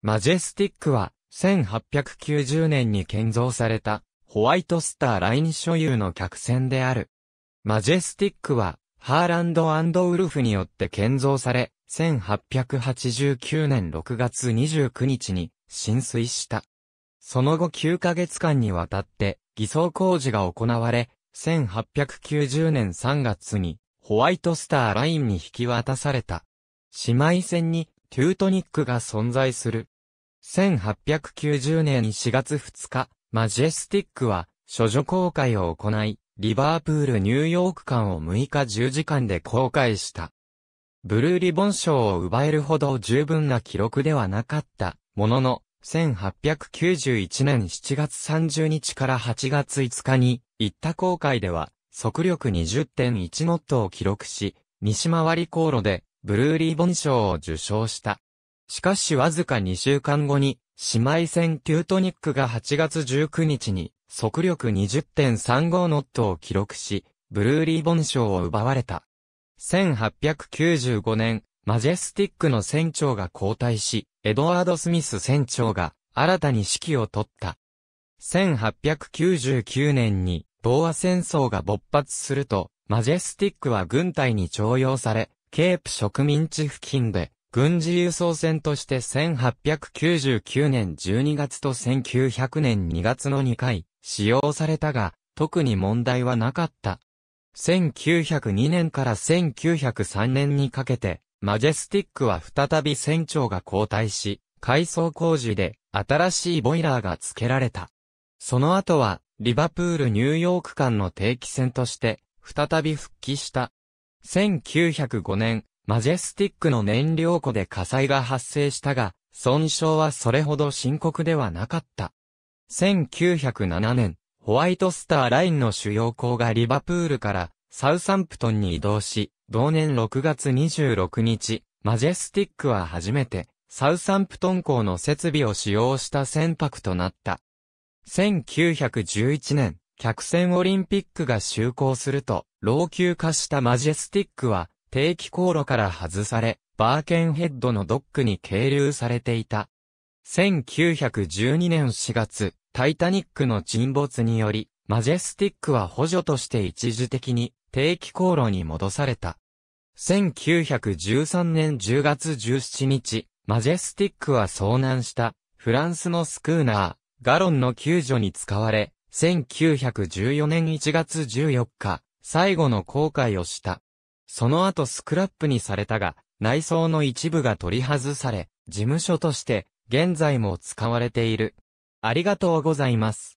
マジェスティックは、1890年に建造された、ホワイトスターライン所有の客船である。マジェスティックは、ハーランドウルフによって建造され、1889年6月29日に浸水した。その後9ヶ月間にわたって、偽装工事が行われ、1890年3月に、ホワイトスターラインに引き渡された。姉妹船にテュートニックが存在する。1890年4月2日、マジェスティックは、処女公開を行い、リバープール・ニューヨーク間を6日10時間で公開した。ブルーリボン賞を奪えるほど十分な記録ではなかった、ものの、1891年7月30日から8月5日に、行った航海では、速力20.1ノットを記録し、西回り航路でブルーリーボン賞を受賞した。しかしわずか2週間後に、姉妹戦キュートニックが8月19日に、速力20.35ノットを記録し、ブルーリーボン賞を奪われた。1895年、マジェスティックの船長が交代し、エドワード・スミス船長が新たに指揮を取った。1899年に、ーア戦争が勃発すると、マジェスティックは軍隊に徴用され、ケープ植民地付近で、軍事輸送船として1899年12月と1900年2月の2回、使用されたが、特に問題はなかった。1902年から1903年にかけて、マジェスティックは再び船長が交代し、改装工事で新しいボイラーが付けられた。その後は、リバプール・ニューヨーク間の定期船として、再び復帰した。1905年、マジェスティックの燃料庫で火災が発生したが、損傷はそれほど深刻ではなかった。1907年、ホワイトスターラインの主要港がリバプールからサウサンプトンに移動し、同年6月26日、マジェスティックは初めて、サウサンプトン港の設備を使用した船舶となった。1911年、客船オリンピックが就航すると、老朽化したマジェスティックは、定期航路から外され、バーケンヘッドのドックに係留されていた。1912年4月、タイタニックの沈没により、マジェスティックは補助として一時的に定期航路に戻された。1913年10月17日、マジェスティックは遭難したフランスのスクーナー、ガロンの救助に使われ、1914年1月14日、最後の航海をした。その後スクラップにされたが、内装の一部が取り外され、事務所として、現在も使われている。ありがとうございます。